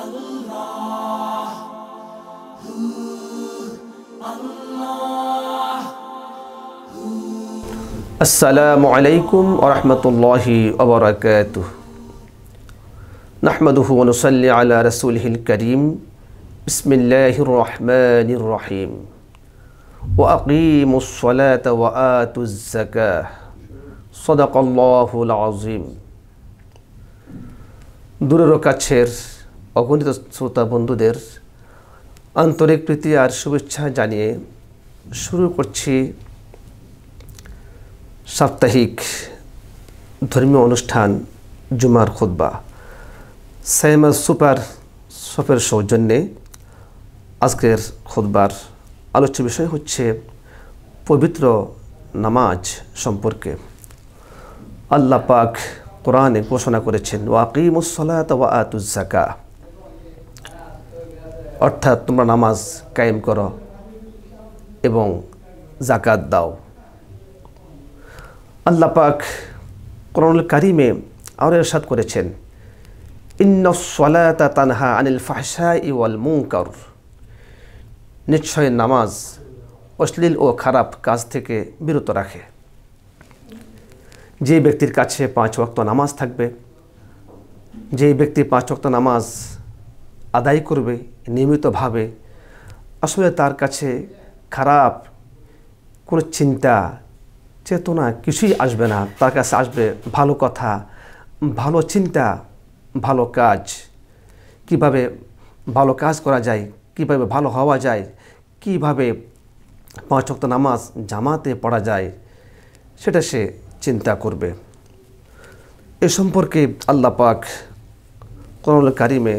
الله الله السلام عليكم ورحمة الله وبركاته نحمده ونصلي على رسوله الكريم بسم الله الرحمن الرحيم وأقيموا الصلاة وآتوا الزكاة صدق الله العظيم দূরের কাছের অগণিত শ্রোতা বন্ধুদের আন্তরিক প্রীতি আর শুভেচ্ছা জানিয়ে শুরু করছি সাপ্তাহিক ধর্মীয় অনুষ্ঠান জুমার খুদ্া সাইমা সুপার শপের সৌজন্যে আজকের খুদ্বার আলোচ্য বিষয় হচ্ছে পবিত্র নামাজ সম্পর্কে আল্লাহ পাক কোরআনে ঘোষণা করেছেন ওয়াকিমুসলাত ওয়া আতুজাকা অর্থাৎ তোমরা নামাজ কায়েম করো এবং জাকাত দাও আল্লাহ পাক করণুল কারিমে আরও এরশাদ করেছেন ইন্ন ইন্নসলাতা তানহা আনিল ফাহসা ইওয়াল মুঙ্কর নিশ্চয় নামাজ অশ্লীল ও খারাপ কাজ থেকে বিরত রাখে যে ব্যক্তির কাছে পাঁচ ওয়াক্ত নামাজ থাকবে যে ব্যক্তি পাঁচ ওয়াক্ত নামাজ আদায় করবে নিয়মিতভাবে আসলে তার কাছে খারাপ কোনো চিন্তা চেতনা কিছুই আসবে না তার কাছে আসবে ভালো কথা ভালো চিন্তা ভালো কাজ কিভাবে ভালো কাজ করা যায় কিভাবে ভালো হওয়া যায় কিভাবে পাঁচ শক্ত নামাজ জামাতে পড়া যায় সেটা সে চিন্তা করবে এ সম্পর্কে আল্লাহ পাক কারিমে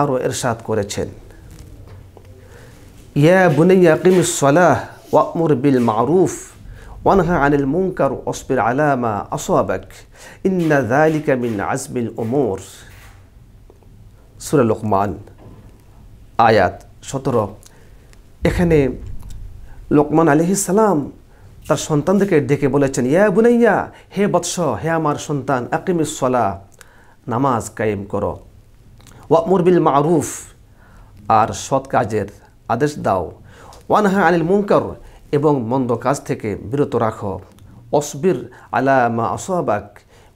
আরও এরশাদ করেছেন ইয়া বুনিয়া কিমিস সালাহ ওয়াকমুর বিল মারুফ ওয়ানহা আনিল মুনকার অসবির আলামা আসওয়াবাক ইন্না দালিকা মিন আজমিল ওমর সূরা লোকমান আয়াত সতেরো এখানে লোকমান সালাম তার সন্তানদেরকে ডেকে বলেছেন ইয়া বুনাইয়া হে বৎস হে আমার সন্তান আকিমিস সলা নামাজ কায়েম করো ওয়াকমুর বিল মারুফ আর সৎ কাজের আদেশ দাও ওয়ানহা আনিল মুঙ্কার এবং মন্দ কাজ থেকে বিরত রাখো অসবির আলা মা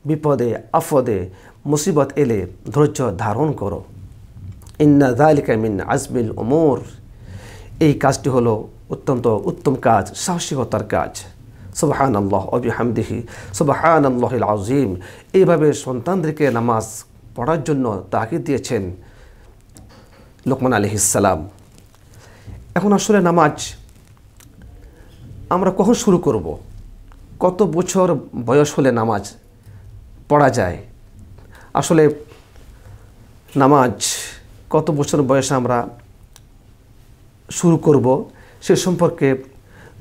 বিপদে আফদে মুসিবত এলে ধৈর্য ধারণ করো ইন্না দালিকা মিন আজমিল ওমর এই কাজটি হলো অত্যন্ত উত্তম কাজ সাহসিকতার কাজ সুবাহান আল্লাহ অবি হামদিহি সুবাহান আল্লাহ আজিম এইভাবে সন্তানদেরকে নামাজ পড়ার জন্য তাকে দিয়েছেন লোকমান আলহিসাল্লাম এখন আসলে নামাজ আমরা কখন শুরু করব কত বছর বয়স হলে নামাজ পড়া যায় আসলে নামাজ কত বছর বয়সে আমরা শুরু করব সে সম্পর্কে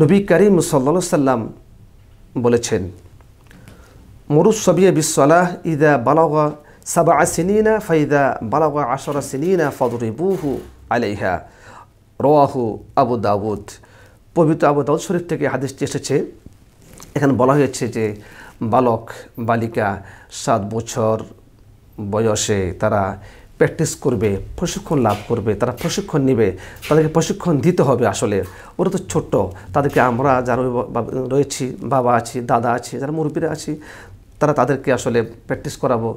নবী করিম সাল্লা সাল্লাম বলেছেন মরুসবিয়া বিসালাহ ইদা বালাগা সাবা সিনিনা ফাইদা বালাগা আশরা সিনিনা ফদরিবুহু আলাইহা রোয়াহু আবু দাউদ পবিত্র আবু দাউদ শরীফ থেকে হাদিসটি এসেছে এখানে বলা হয়েছে যে বালক বালিকা সাত বছর বয়সে তারা প্র্যাকটিস করবে প্রশিক্ষণ লাভ করবে তারা প্রশিক্ষণ নেবে তাদেরকে প্রশিক্ষণ দিতে হবে আসলে ওরা তো ছোট্ট তাদেরকে আমরা যারা রয়েছি বাবা আছি দাদা আছি যারা মুরব্বীরা আছি তারা তাদেরকে আসলে প্র্যাকটিস করাবো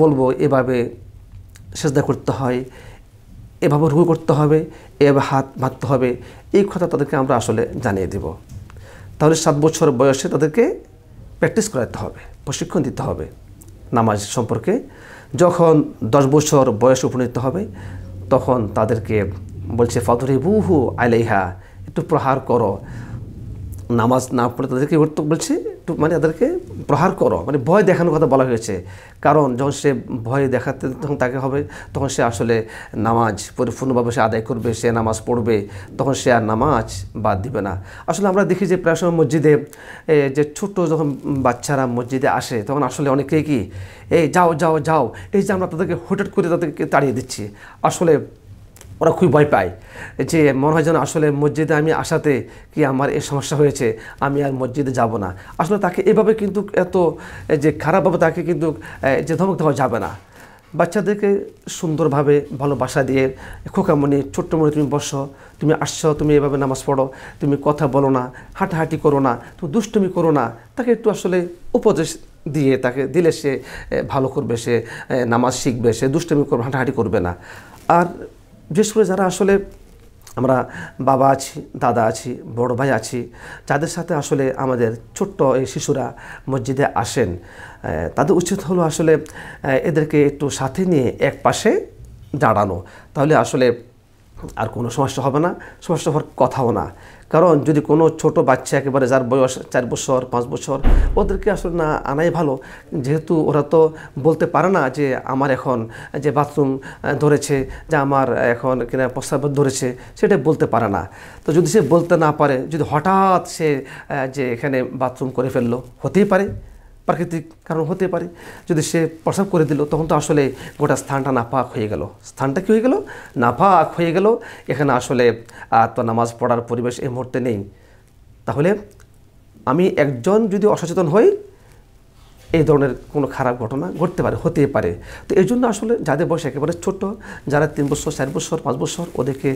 বলবো এভাবে সেজদা করতে হয় এভাবে রুকু করতে হবে এভাবে হাত বাঁধতে হবে এই কথা তাদেরকে আমরা আসলে জানিয়ে দেব তাহলে সাত বছর বয়সে তাদেরকে প্র্যাকটিস করাতে হবে প্রশিক্ষণ দিতে হবে নামাজ সম্পর্কে যখন দশ বছর বয়স উপনীত হবে তখন তাদেরকে বলছে ফাদুরি বুহু আলাইহা একটু প্রহার করো নামাজ না পড়ে তাদেরকে করতে বলছে মানে তাদেরকে প্রহার করো মানে ভয় দেখানোর কথা বলা হয়েছে কারণ যখন সে ভয় দেখাতে তখন তাকে হবে তখন সে আসলে নামাজ পরিপূর্ণভাবে সে আদায় করবে সে নামাজ পড়বে তখন সে আর নামাজ বাদ দিবে না আসলে আমরা দেখি যে প্রায় সময় মসজিদে যে ছোট যখন বাচ্চারা মসজিদে আসে তখন আসলে অনেকে কি এই যাও যাও যাও এই যে আমরা তাদেরকে হোটেট করে তাদেরকে তাড়িয়ে দিচ্ছি আসলে ওরা খুবই ভয় পায় যে মনে হয় যেন আসলে মসজিদে আমি আসাতে কি আমার এ সমস্যা হয়েছে আমি আর মসজিদে যাব না আসলে তাকে এভাবে কিন্তু এত যে খারাপভাবে তাকে কিন্তু যে ধমক দেওয়া যাবে না বাচ্চাদেরকে সুন্দরভাবে ভালোবাসা দিয়ে ছোট্ট মনে তুমি বসো তুমি আসছো তুমি এভাবে নামাজ পড়ো তুমি কথা বলো না হাঁটাহাঁটি করো না তুমি দুষ্টুমি করো না তাকে একটু আসলে উপদেশ দিয়ে তাকে দিলে সে ভালো করবে সে নামাজ শিখবে সে দুষ্টুমি করবে হাঁটাহাঁটি করবে না আর বিশেষ করে যারা আসলে আমরা বাবা আছি দাদা আছি বড় ভাই আছি যাদের সাথে আসলে আমাদের ছোট্ট এই শিশুরা মসজিদে আসেন তাদের উচিত হলো আসলে এদেরকে একটু সাথে নিয়ে এক পাশে দাঁড়ানো তাহলে আসলে আর কোনো সমস্যা হবে না সমস্যা হওয়ার কথাও না কারণ যদি কোনো ছোট বাচ্চা একেবারে যার বয়স চার বছর পাঁচ বছর ওদেরকে আসলে না আনাই ভালো যেহেতু ওরা তো বলতে পারে না যে আমার এখন যে বাথরুম ধরেছে যে আমার এখন কিনা প্রস্তাব ধরেছে সেটা বলতে পারে না তো যদি সে বলতে না পারে যদি হঠাৎ সে যে এখানে বাথরুম করে ফেললো হতেই পারে প্রাকৃতিক কারণ হতে পারে যদি সে প্রসাব করে দিল তখন তো আসলে গোটা স্থানটা নাপাক হয়ে গেল স্থানটা কি হয়ে গেল নাপাক হয়ে গেল এখানে আসলে তো নামাজ পড়ার পরিবেশ এই মুহূর্তে নেই তাহলে আমি একজন যদি অসচেতন হই এই ধরনের কোনো খারাপ ঘটনা ঘটতে পারে হতেই পারে তো এই জন্য আসলে যাদের বয়স একেবারে ছোট যারা তিন বছর চার বছর পাঁচ বছর ওদেরকে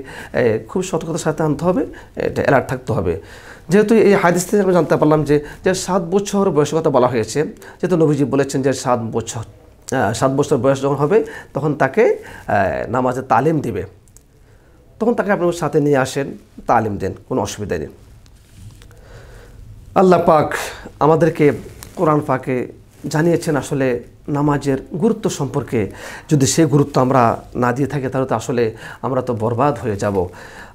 খুব সতর্কতার সাথে আনতে হবে এটা অ্যালার্ট থাকতে হবে যেহেতু এই হাদিস থেকে আমরা জানতে পারলাম যে যে সাত বছর বয়সকতা বলা হয়েছে যেহেতু নবীজি বলেছেন যে সাত বছর সাত বছর বয়স যখন হবে তখন তাকে নামাজে তালিম দিবে তখন তাকে আপনার সাথে নিয়ে আসেন তালিম দেন কোনো অসুবিধা নেই আল্লাহ পাক আমাদেরকে কোরআন পাকে জানিয়েছেন আসলে নামাজের গুরুত্ব সম্পর্কে যদি সে গুরুত্ব আমরা না দিয়ে থাকি তাহলে তো আসলে আমরা তো বরবাদ হয়ে যাব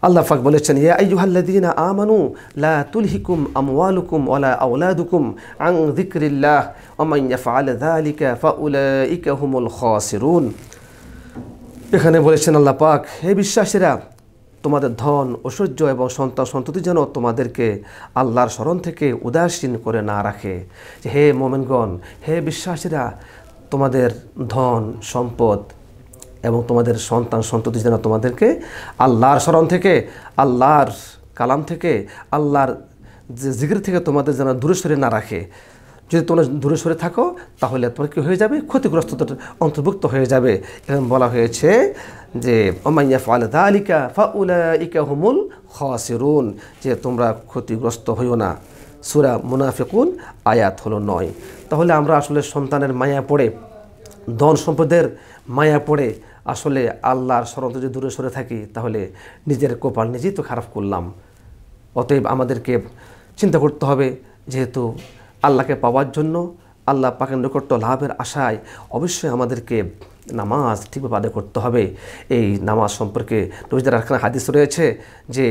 আল্লাহ ফাক বলেছেন ইয়া আইয়ুহাল্লাদিনা আমানু লা তুলহিকুম আমওয়ালুকুম ওয়ালা আওলাদুকুম আং যিকরিল্লাহ ওয়া মান ইয়াফআল যালিকা ফাউলাইকা হুমুল খাসিরুন এখানে বলেছেন আল্লাহ পাক হে বিশ্বাসীরা তোমাদের ধন ঐশ্বর্য এবং সন্তান সন্ততি যেন তোমাদেরকে আল্লাহর স্মরণ থেকে উদাসীন করে না রাখে হে মোমেনগণ হে বিশ্বাসীরা তোমাদের ধন সম্পদ এবং তোমাদের সন্তান সন্ততি যেন তোমাদেরকে আল্লাহর স্মরণ থেকে আল্লাহর কালাম থেকে আল্লাহর যে জিগির থেকে তোমাদের যেন দূরে সরে না রাখে যদি তোমরা দূরে সরে থাকো তাহলে তোমার কী হয়ে যাবে ক্ষতিগ্রস্ততার অন্তর্ভুক্ত হয়ে যাবে এখানে বলা হয়েছে যে অমাইয়া ফালদা আলিকা ফা উলা ইকা হুমুল খসিরুন যে তোমরা ক্ষতিগ্রস্ত হইও না সুরা মুনাফিকুন আয়াত হলো নয় তাহলে আমরা আসলে সন্তানের মায়া পড়ে ধন সম্পদের মায়া পড়ে আসলে আল্লাহর শরণ যদি দূরে সরে থাকি তাহলে নিজের কপাল নিজেই তো খারাপ করলাম অতএব আমাদেরকে চিন্তা করতে হবে যেহেতু আল্লাহকে পাওয়ার জন্য আল্লাহ পাকের নৈকট্য লাভের আশায় অবশ্যই আমাদেরকে নামাজ ঠিকভাবে আদায় করতে হবে এই নামাজ সম্পর্কে নজিদার হাদিস রয়েছে যে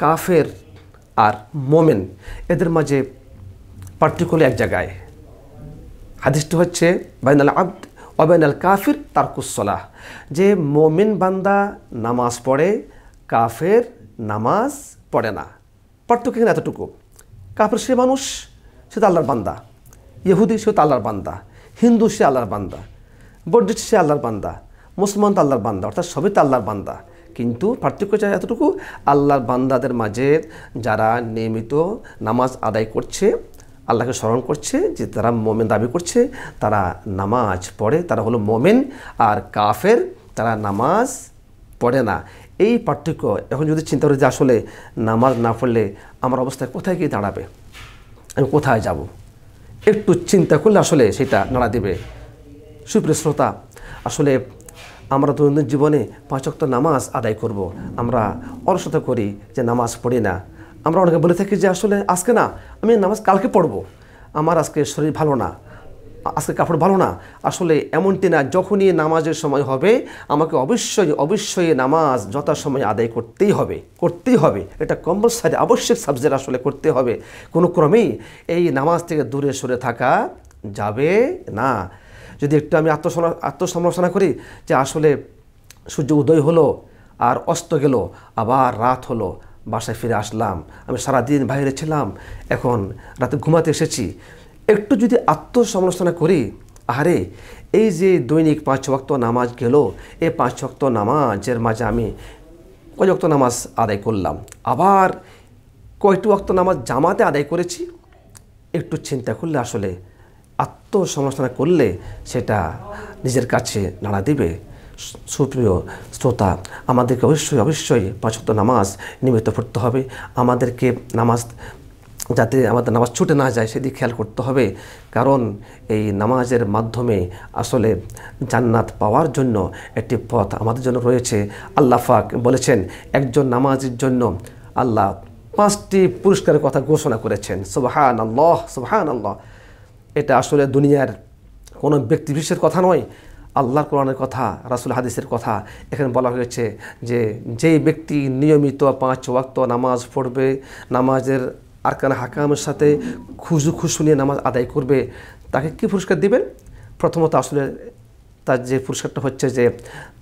কাফের আর মোমেন এদের মাঝে পার্টিকুলার এক জায়গায় হাদিসটি হচ্ছে বাইনাল আব্দ অবেন কাফির তার কুসলাহ যে মোমেন বান্দা নামাজ পড়ে কাফের নামাজ পড়ে না পার্থক্য এখানে এতটুকু কাফের সে মানুষ সে তো আল্লাহর বান্দা ইহুদি সে তো আল্লাহর বান্দা হিন্দু সে আল্লাহর বান্দা বৌদ্ধ সে আল্লাহর বান্দা মুসলমান তো আল্লাহর বান্দা অর্থাৎ সবই তো আল্লাহর বান্দা কিন্তু পার্থক্য চাই এতটুকু আল্লাহর বান্দাদের মাঝে যারা নিয়মিত নামাজ আদায় করছে আল্লাহকে স্মরণ করছে যে তারা মোমেন দাবি করছে তারা নামাজ পড়ে তারা হলো মোমেন আর কাফের তারা নামাজ পড়ে না এই পার্থক্য এখন যদি চিন্তা করি যে আসলে নামাজ না পড়লে আমার অবস্থায় কোথায় গিয়ে দাঁড়াবে আমি কোথায় যাব। একটু চিন্তা করলে আসলে সেটা নাড়া দেবে সুপ্রিয় শ্রোতা আসলে আমরা দৈনন্দিন জীবনে পাঁচক্ত নামাজ আদায় করব। আমরা অলসতা করি যে নামাজ পড়ি না আমরা অনেকে বলে থাকি যে আসলে আজকে না আমি নামাজ কালকে পড়ব আমার আজকে শরীর ভালো না আজকে কাপড় ভালো না আসলে এমনটি না যখনই নামাজের সময় হবে আমাকে অবশ্যই অবশ্যই নামাজ যথাসময়ে আদায় করতেই হবে করতেই হবে এটা কম্পালসারি আবশ্যক সাবজেক্ট আসলে করতে হবে কোনো ক্রমেই এই নামাজ থেকে দূরে সরে থাকা যাবে না যদি একটু আমি আত্মসমালোচনা করি যে আসলে সূর্য উদয় হলো আর অস্ত গেল আবার রাত হলো বাসায় ফিরে আসলাম আমি সারাদিন বাইরে ছিলাম এখন রাতে ঘুমাতে এসেছি একটু যদি আত্মসমালোচনা করি আহারে এই যে দৈনিক পাঁচ ওয়াক্ত নামাজ গেল এই পাঁচ ভক্ত নামাজের মাঝে আমি কয় ভক্ত নামাজ আদায় করলাম আবার কয়টু ভক্ত নামাজ জামাতে আদায় করেছি একটু চিন্তা করলে আসলে আত্মসমালোচনা করলে সেটা নিজের কাছে নাড়া দিবে সুপ্রিয় শ্রোতা আমাদেরকে অবশ্যই অবশ্যই পাঁচত্ব নামাজ নিমিত্ত পড়তে হবে আমাদেরকে নামাজ যাতে আমাদের নামাজ ছুটে না যায় সেদিকে খেয়াল করতে হবে কারণ এই নামাজের মাধ্যমে আসলে জান্নাত পাওয়ার জন্য একটি পথ আমাদের জন্য রয়েছে আল্লাহ ফাক বলেছেন একজন নামাজের জন্য আল্লাহ পাঁচটি পুরস্কারের কথা ঘোষণা করেছেন সুবাহান আল্লাহ সুবাহান আল্লাহ এটা আসলে দুনিয়ার কোনো ব্যক্তি কথা নয় আল্লাহর কোরআনের কথা রাসুল হাদিসের কথা এখানে বলা হয়েছে যে যেই ব্যক্তি নিয়মিত পাঁচ ওয়াক্ত নামাজ পড়বে নামাজের আরকান হাকামের সাথে খুজু খুশু নিয়ে নামাজ আদায় করবে তাকে কি পুরস্কার দিবেন প্রথমত আসলে তার যে পুরস্কারটা হচ্ছে যে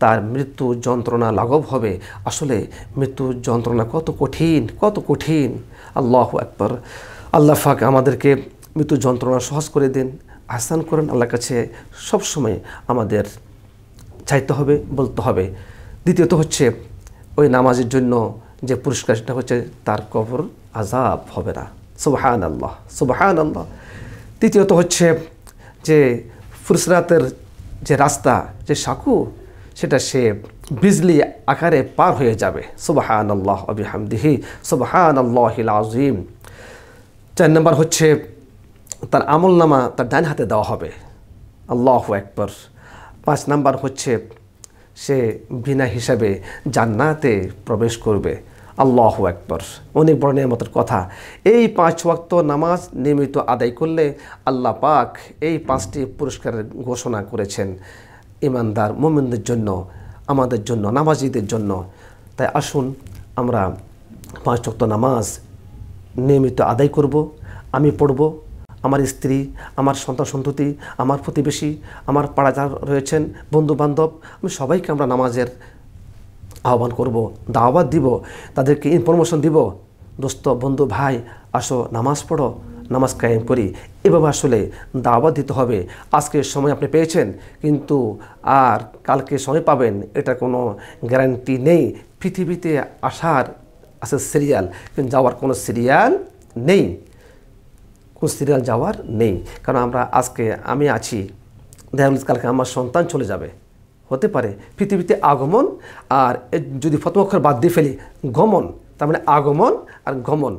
তার মৃত্যু যন্ত্রণা লাঘব হবে আসলে মৃত্যু যন্ত্রণা কত কঠিন কত কঠিন আল্লাহ একবার আল্লাহ ফাক আমাদেরকে মৃত্যু যন্ত্রণা সহজ করে দেন আহসান করেন আল্লাহর কাছে সবসময় আমাদের চাইতে হবে বলতে হবে দ্বিতীয়ত হচ্ছে ওই নামাজের জন্য যে পুরস্কার সেটা হচ্ছে তার কবর আজাব হবে না সুবাহান আল্লাহ সুবাহান আল্লাহ তৃতীয়ত হচ্ছে যে ফুরসরাতের যে রাস্তা যে সাঁকু সেটা সে বিজলি আকারে পার হয়ে যাবে সুবাহান আল্লাহ আবিহামদিহি সুবাহান আল্লাহ আজিম চার নম্বর হচ্ছে তার আমল নামা তার ডান হাতে দেওয়া হবে আল্লাহ একবার পাঁচ নাম্বার হচ্ছে সে বিনা হিসাবে জান্নাতে প্রবেশ করবে আল্লাহ একবার অনেক বড় নিয়ামতের কথা এই পাঁচ ওয়াক্ত নামাজ নিয়মিত আদায় করলে আল্লাহ পাক এই পাঁচটি পুরস্কারের ঘোষণা করেছেন ইমানদার মোমিনদের জন্য আমাদের জন্য নামাজিদের জন্য তাই আসুন আমরা পাঁচ ওয়াক্ত নামাজ নিয়মিত আদায় করব আমি পড়ব আমার স্ত্রী আমার সন্তান সন্ততি আমার প্রতিবেশী আমার পাড়া যারা রয়েছেন বন্ধু বান্ধব আমি সবাইকে আমরা নামাজের আহ্বান করব দাওয়াত দিব তাদেরকে ইনফরমেশন দিব দোস্ত বন্ধু ভাই আসো নামাজ পড়ো নামাজ কায়েম করি এভাবে আসলে দাওয়াত দিতে হবে আজকে সময় আপনি পেয়েছেন কিন্তু আর কালকে সময় পাবেন এটা কোনো গ্যারান্টি নেই পৃথিবীতে আসার আছে সিরিয়াল কিন্তু যাওয়ার কোনো সিরিয়াল নেই সিরিয়াল যাওয়ার নেই কারণ আমরা আজকে আমি আছি দেখা গেল কালকে আমার সন্তান চলে যাবে হতে পারে পৃথিবীতে আগমন আর যদি ফতমক্ষর বাদ দিয়ে ফেলি গমন তার মানে আগমন আর গমন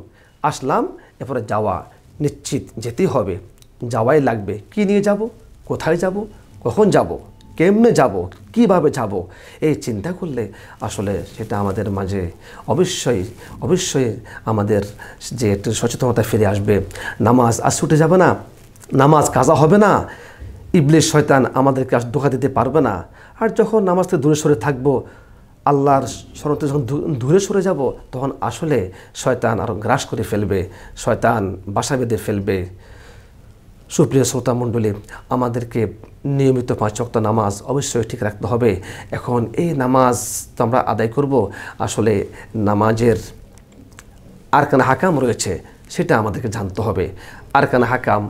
আসলাম এরপরে যাওয়া নিশ্চিত যেতেই হবে যাওয়াই লাগবে কি নিয়ে যাব কোথায় যাব কখন যাব কেমনে যাব কিভাবে যাব এই চিন্তা করলে আসলে সেটা আমাদের মাঝে অবশ্যই অবশ্যই আমাদের যে একটু সচেতনতা ফিরে আসবে নামাজ আর ছুটে যাবে না নামাজ কাজা হবে না ইবলিশ শয়তান আমাদেরকে আর ধোকা দিতে পারবে না আর যখন নামাজ থেকে দূরে সরে থাকবো আল্লাহর শরণতে যখন দূরে সরে যাব তখন আসলে শয়তান আরও গ্রাস করে ফেলবে শয়তান বাসা বেঁধে ফেলবে সুপ্রিয় শ্রোতা মণ্ডলী আমাদেরকে নিয়মিত পাঁচক্ত নামাজ অবশ্যই ঠিক রাখতে হবে এখন এই নামাজ তো আমরা আদায় করব আসলে নামাজের আর কেন হাকাম রয়েছে সেটা আমাদেরকে জানতে হবে আর কেন হাকাম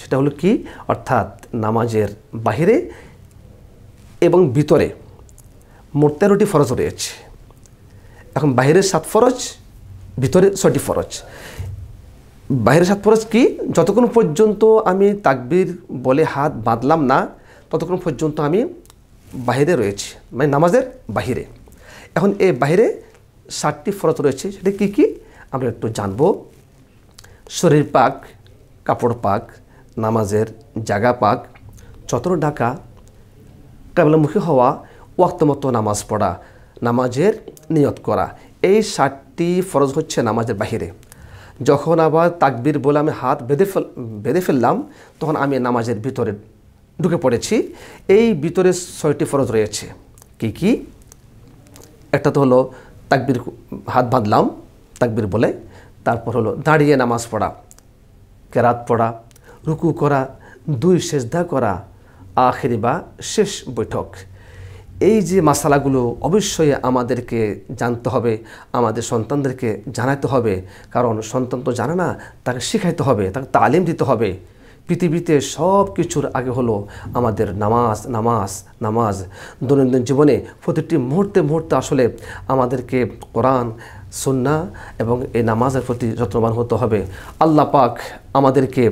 সেটা হলো কি অর্থাৎ নামাজের বাহিরে এবং ভিতরে মোট তেরোটি ফরজ রয়েছে এখন বাহিরের সাত ফরজ ভিতরে ছটি ফরজ বাহির সাত ফরজ কি যতক্ষণ পর্যন্ত আমি তাকবির বলে হাত বাঁধলাম না ততক্ষণ পর্যন্ত আমি বাহিরে রয়েছি মানে নামাজের বাহিরে এখন এ বাহিরে ষাটটি ফরজ রয়েছে সেটা কি কি আমরা একটু জানব শরীর পাক কাপড় পাক নামাজের জাগা পাক চতর ডাকা কাবলামুখী হওয়া ওয়াক্তমতো নামাজ পড়া নামাজের নিয়ত করা এই ষাটটি ফরজ হচ্ছে নামাজের বাহিরে যখন আবার তাকবির বলে আমি হাত বেঁধে ফেল বেঁধে ফেললাম তখন আমি নামাজের ভিতরে ঢুকে পড়েছি এই ভিতরে ছয়টি ফরজ রয়েছে কি কি একটা তো হলো তাকবির হাত বাঁধলাম তাকবির বলে তারপর হলো দাঁড়িয়ে নামাজ পড়া কেরাত পড়া রুকু করা দুই সেজদা করা আখেরি বা শেষ বৈঠক এই যে মশালাগুলো অবশ্যই আমাদেরকে জানতে হবে আমাদের সন্তানদেরকে জানাতে হবে কারণ সন্তান তো জানে না তাকে শিখাইতে হবে তাকে তালিম দিতে হবে পৃথিবীতে সব কিছুর আগে হলো আমাদের নামাজ নামাজ নামাজ দৈনন্দিন জীবনে প্রতিটি মুহূর্তে মুহূর্তে আসলে আমাদেরকে কোরআন সুন্না এবং এই নামাজের প্রতি যত্নবান হতে হবে আল্লাহ পাক আমাদেরকে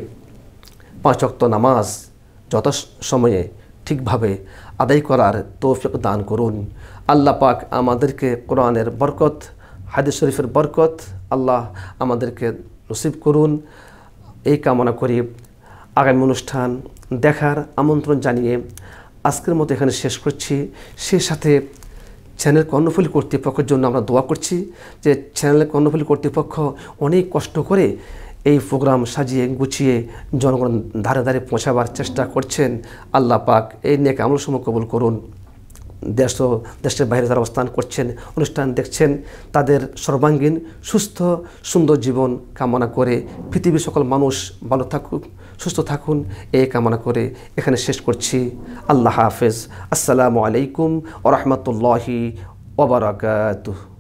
পাঁচক্ত নামাজ যথা সময়ে ঠিকভাবে আদায় করার তৌফিক দান করুন আল্লাহ পাক আমাদেরকে কোরআনের বরকত হাদিস শরীফের বরকত আল্লাহ আমাদেরকে নসিব করুন এই কামনা করি আগামী অনুষ্ঠান দেখার আমন্ত্রণ জানিয়ে আজকের মতো এখানে শেষ করছি সেই সাথে চ্যানেল কর্ণফুলি কর্তৃপক্ষের জন্য আমরা দোয়া করছি যে চ্যানেল কর্ণফুলি কর্তৃপক্ষ অনেক কষ্ট করে এই প্রোগ্রাম সাজিয়ে গুছিয়ে জনগণ ধারে ধারে পৌঁছাবার চেষ্টা করছেন আল্লাহ পাক এই নিয়ে আমল সময় কবুল করুন দেশ দেশের বাইরে যারা অবস্থান করছেন অনুষ্ঠান দেখছেন তাদের সর্বাঙ্গীন সুস্থ সুন্দর জীবন কামনা করে পৃথিবীর সকল মানুষ ভালো থাকুক সুস্থ থাকুন এই কামনা করে এখানে শেষ করছি আল্লাহ হাফেজ আসসালামু আলাইকুম ও রহমতুল্লাহি ওবরাকাতুহ